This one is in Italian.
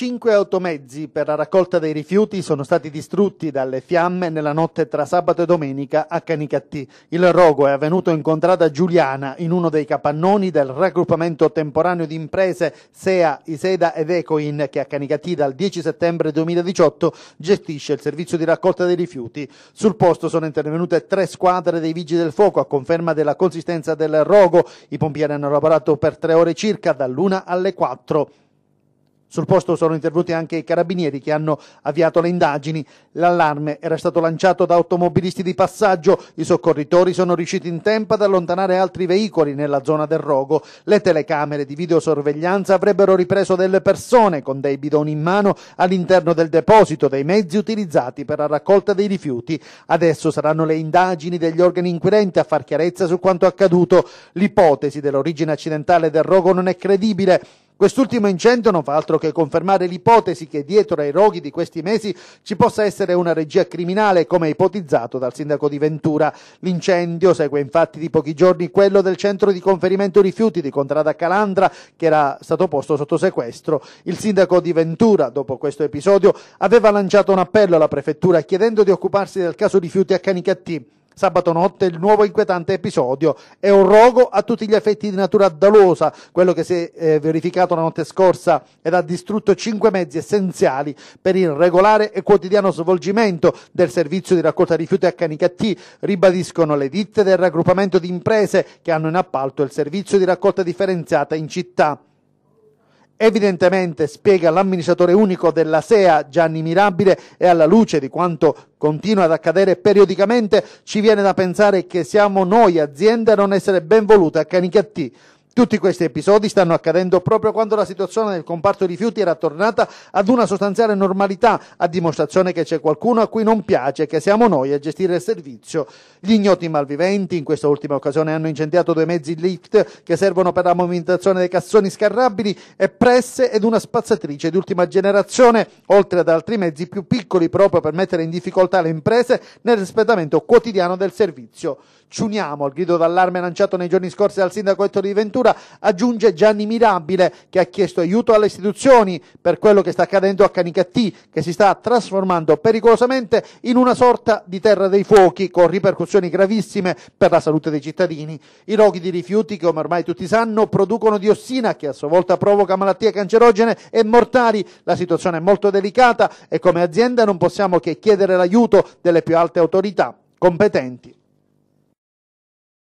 Cinque automezzi per la raccolta dei rifiuti sono stati distrutti dalle fiamme nella notte tra sabato e domenica a Canicattì. Il rogo è avvenuto in contrada Giuliana in uno dei capannoni del raggruppamento temporaneo di imprese SEA, ISEDA ed Ecoin che a Canicattì dal 10 settembre 2018 gestisce il servizio di raccolta dei rifiuti. Sul posto sono intervenute tre squadre dei vigili del fuoco a conferma della consistenza del rogo. I pompieri hanno lavorato per tre ore circa dall'una alle quattro. Sul posto sono intervenuti anche i carabinieri che hanno avviato le indagini. L'allarme era stato lanciato da automobilisti di passaggio. I soccorritori sono riusciti in tempo ad allontanare altri veicoli nella zona del rogo. Le telecamere di videosorveglianza avrebbero ripreso delle persone con dei bidoni in mano all'interno del deposito dei mezzi utilizzati per la raccolta dei rifiuti. Adesso saranno le indagini degli organi inquirenti a far chiarezza su quanto accaduto. L'ipotesi dell'origine accidentale del rogo non è credibile. Quest'ultimo incendio non fa altro che confermare l'ipotesi che dietro ai roghi di questi mesi ci possa essere una regia criminale, come ipotizzato dal sindaco di Ventura. L'incendio segue infatti di pochi giorni quello del centro di conferimento rifiuti di Contrada Calandra, che era stato posto sotto sequestro. Il sindaco di Ventura, dopo questo episodio, aveva lanciato un appello alla prefettura chiedendo di occuparsi del caso rifiuti a Canicattì. Sabato notte il nuovo inquietante episodio è un rogo a tutti gli effetti di natura dolosa, quello che si è eh, verificato la notte scorsa ed ha distrutto cinque mezzi essenziali per il regolare e quotidiano svolgimento del servizio di raccolta rifiuti a Canicattì, ribadiscono le ditte del raggruppamento di imprese che hanno in appalto il servizio di raccolta differenziata in città. Evidentemente, spiega l'amministratore unico della SEA Gianni Mirabile, e alla luce di quanto continua ad accadere periodicamente, ci viene da pensare che siamo noi aziende a non essere ben volute a Canicattì. Tutti questi episodi stanno accadendo proprio quando la situazione nel comparto rifiuti era tornata ad una sostanziale normalità, a dimostrazione che c'è qualcuno a cui non piace che siamo noi a gestire il servizio. Gli ignoti malviventi in questa ultima occasione hanno incendiato due mezzi lift che servono per la movimentazione dei cassoni scarrabili e presse ed una spazzatrice di ultima generazione, oltre ad altri mezzi più piccoli proprio per mettere in difficoltà le imprese nel rispettamento quotidiano del servizio. Ci uniamo al grido d'allarme lanciato nei giorni scorsi dal sindaco Ettore di Ventura addirittura aggiunge Gianni Mirabile che ha chiesto aiuto alle istituzioni per quello che sta accadendo a Canicattì che si sta trasformando pericolosamente in una sorta di terra dei fuochi con ripercussioni gravissime per la salute dei cittadini. I roghi di rifiuti come ormai tutti sanno producono diossina che a sua volta provoca malattie cancerogene e mortali. La situazione è molto delicata e come azienda non possiamo che chiedere l'aiuto delle più alte autorità competenti.